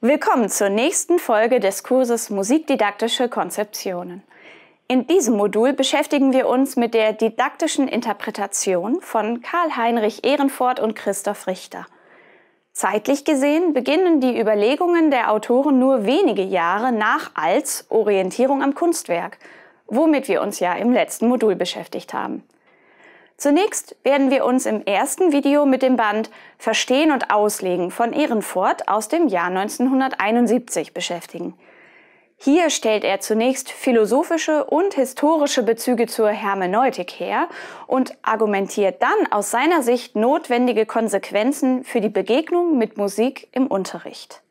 Willkommen zur nächsten Folge des Kurses Musikdidaktische Konzeptionen. In diesem Modul beschäftigen wir uns mit der didaktischen Interpretation von Karl Heinrich Ehrenfort und Christoph Richter. Zeitlich gesehen beginnen die Überlegungen der Autoren nur wenige Jahre nach als Orientierung am Kunstwerk, womit wir uns ja im letzten Modul beschäftigt haben. Zunächst werden wir uns im ersten Video mit dem Band Verstehen und Auslegen von Ehrenfort aus dem Jahr 1971 beschäftigen. Hier stellt er zunächst philosophische und historische Bezüge zur Hermeneutik her und argumentiert dann aus seiner Sicht notwendige Konsequenzen für die Begegnung mit Musik im Unterricht.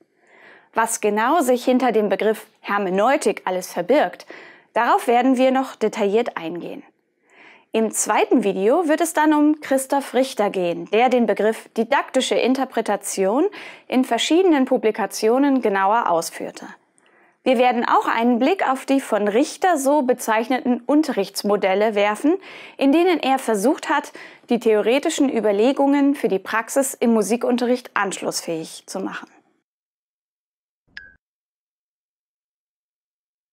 Was genau sich hinter dem Begriff Hermeneutik alles verbirgt, darauf werden wir noch detailliert eingehen. Im zweiten Video wird es dann um Christoph Richter gehen, der den Begriff didaktische Interpretation in verschiedenen Publikationen genauer ausführte. Wir werden auch einen Blick auf die von Richter so bezeichneten Unterrichtsmodelle werfen, in denen er versucht hat, die theoretischen Überlegungen für die Praxis im Musikunterricht anschlussfähig zu machen.